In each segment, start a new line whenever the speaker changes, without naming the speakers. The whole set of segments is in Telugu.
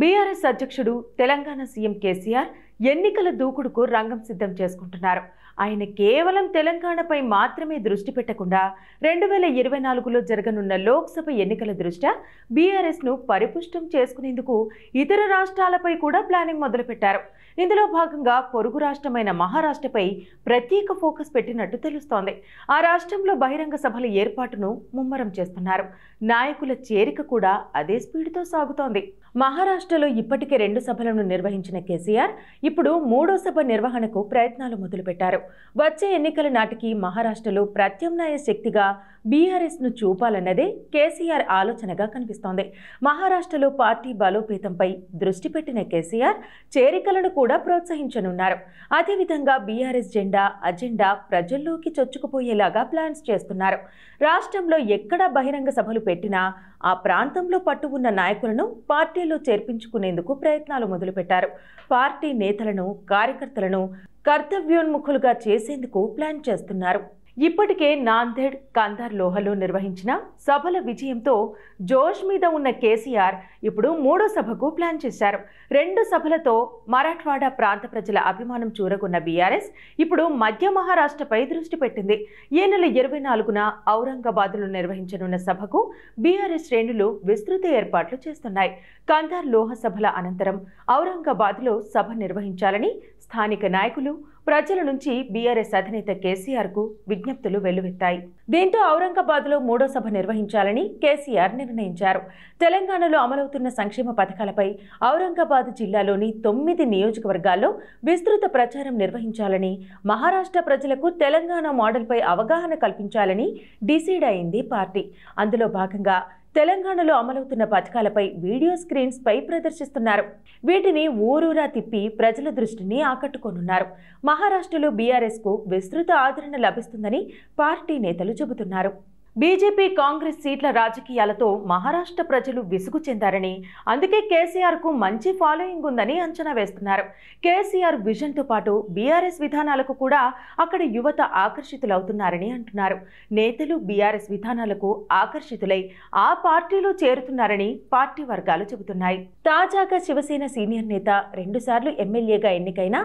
బీఆర్ఎస్ అధ్యక్షుడు తెలంగాణ సీఎం కేసీఆర్ ఎన్నికల దూకుడుకు రంగం సిద్ధం చేసుకుంటున్నారు ఆయన కేవలం తెలంగాణపై మాత్రమే దృష్టి పెట్టకుండా రెండు వేల ఇరవై నాలుగులో జరగనున్న లోక్సభ ఎన్నికల దృష్ట్యా బీఆర్ఎస్ను పరిపుష్టం చేసుకునేందుకు ఇతర రాష్ట్రాలపై కూడా ప్లానింగ్ మొదలుపెట్టారు ఇందులో భాగంగా పొరుగు రాష్ట్రమైన మహారాష్ట్రపై ప్రత్యేక ఫోకస్ పెట్టినట్టు తెలుస్తోంది ఆ రాష్ట్రంలో బహిరంగ సభల ఏర్పాటును ముమ్మరం చేస్తున్నారు నాయకుల చేరిక కూడా అదే స్పీడ్తో సాగుతోంది మహారాష్ట్రలో ఇప్పటికే రెండు సభలను నిర్వహించిన కేసీఆర్ ఇప్పుడు మూడో సభ నిర్వహణకు ప్రయత్నాలు మొదలుపెట్టారు వచ్చే ఎన్నికల నాటికి మహారాష్ట్రలో ప్రత్యామ్నాయ శక్తిగా బీఆర్ఎస్ను చూపాలన్నదే కేసీఆర్ ఆలోచనగా కనిపిస్తోంది మహారాష్ట్రలో పార్టీ బలోపేతంపై దృష్టి పెట్టిన కేసీఆర్ చేరికలను కూడా కూడా ప్రోత్సహించనున్నారు అదేవిధంగా బీఆర్ఎస్ జెండా అజెండా ప్రజల్లోకి చొచ్చుకుపోయేలాగా ప్లాన్స్ చేస్తున్నారు రాష్ట్రంలో ఎక్కడ బహిరంగ సభలు పెట్టినా ఆ ప్రాంతంలో పట్టు ఉన్న నాయకులను పార్టీలో చేర్పించుకునేందుకు ప్రయత్నాలు మొదలుపెట్టారు పార్టీ నేతలను కార్యకర్తలను కర్తవ్యోన్ముఖులుగా చేసేందుకు ప్లాన్ చేస్తున్నారు ఇప్పటికే నాందేడ్ లోహలో నిర్వహించిన సభల విజయంతో జోష్ మీద ఉన్న కేసీఆర్ ఇప్పుడు మూడో సభకు ప్లాన్ చేశారు రెండు సభలతో మరాఠ్వాడ ప్రాంత ప్రజల అభిమానం చూరగొన్న బీఆర్ఎస్ ఇప్పుడు మధ్య మహారాష్ట్రపై దృష్టి పెట్టింది ఈ నెల ఇరవై నాలుగున ఔరంగాబాద్లో నిర్వహించనున్న సభకు బీఆర్ఎస్ శ్రేణులు విస్తృత ఏర్పాట్లు చేస్తున్నాయి కందార్ లోహ సభల అనంతరం ఔరంగాబాద్లో సభ నిర్వహించాలని స్థానిక నాయకులు ప్రజల నుంచి బీఆర్ఎస్ అధినేత కేసీఆర్ కు విజ్ఞప్తులు వెల్లువెత్తాయి దీంతో ఔరంగాబాద్ లో మూడో సభ నిర్వహించాలని కేసీఆర్ నిర్ణయించారు తెలంగాణలో అమలవుతున్న సంక్షేమ పథకాలపై ఔరంగాబాద్ జిల్లాలోని తొమ్మిది నియోజకవర్గాల్లో విస్తృత ప్రచారం నిర్వహించాలని మహారాష్ట్ర ప్రజలకు తెలంగాణ మోడల్పై అవగాహన కల్పించాలని డిసైడ్ అయింది పార్టీ అందులో భాగంగా తెలంగాణలో అమలవుతున్న పథకాలపై వీడియో స్క్రీన్స్ పై ప్రదర్శిస్తున్నారు వీటిని ఊరూరా తిప్పి ప్రజల దృష్టిని ఆకట్టుకోనున్నారు మహారాష్ట్రలో బీఆర్ఎస్కు విస్తృత ఆదరణ లభిస్తుందని పార్టీ నేతలు చెబుతున్నారు బీజేపీ కాంగ్రెస్ సీట్ల రాజకీయాలతో మహారాష్ట్ర ప్రజలు విసుగు చెందారని అందుకే కేసీఆర్కు మంచి ఫాలోయింగ్ ఉందని అంచనా వేస్తున్నారు కేసీఆర్ విజన్తో పాటు బీఆర్ఎస్ విధానాలకు కూడా అక్కడ యువత ఆకర్షితులవుతున్నారని అంటున్నారు నేతలు బీఆర్ఎస్ విధానాలకు ఆకర్షితులై ఆ పార్టీలో చేరుతున్నారని పార్టీ వర్గాలు చెబుతున్నాయి తాజాగా శివసేన సీనియర్ నేత రెండుసార్లు ఎమ్మెల్యేగా ఎన్నికైన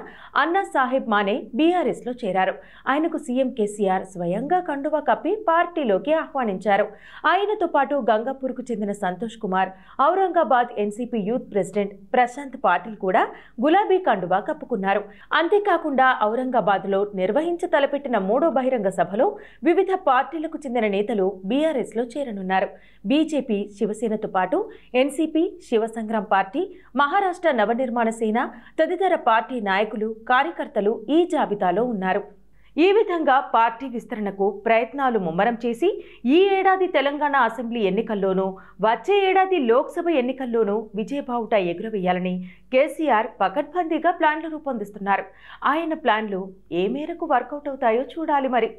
అన్నా సాహెబ్ మానే బీఆర్ఎస్లో చేరారు ఆయనకు సీఎం కేసీఆర్ స్వయంగా కండువా కప్పి పార్టీలోకి ఆహ్వానించారు ఆయనతో పాటు గంగాపూర్కు చెందిన Santosh Kumar Aurangabad NCP youth president Prashant Patil కూడా గులాబీ కండువా కప్పుకున్నారు అంతేకాకుండా ఔరంగాబాద్లో నిర్వహించ తలపెట్టిన మూడో బహిరంగ సభలో వివిధ పార్టీలకు చెందిన నేతలు బీఆర్ఎస్లో చేరనున్నారు బీజేపీ శివసేనతో పాటు ఎన్సీపీ శివ సంగ్రామ్ పార్టీ మహారాష్ట్ర నవనిర్మాణ సేన తదితర పార్టీ నాయకులు కార్యకర్తలు ఈ జాబితాలో ఉన్నారు ఈ విధంగా పార్టీ విస్తరణకు ప్రయత్నాలు ముమ్మరం చేసి ఈ ఏడాది తెలంగాణ అసెంబ్లీ ఎన్నికల్లోనూ వచ్చే ఏడాది లోక్సభ ఎన్నికల్లోనూ విజయబావుట ఎగురవేయాలని కేసీఆర్ పకడ్బందీగా ప్లాన్లు రూపొందిస్తున్నారు ఆయన ప్లాన్లు ఏ మేరకు వర్కౌట్ అవుతాయో చూడాలి మరి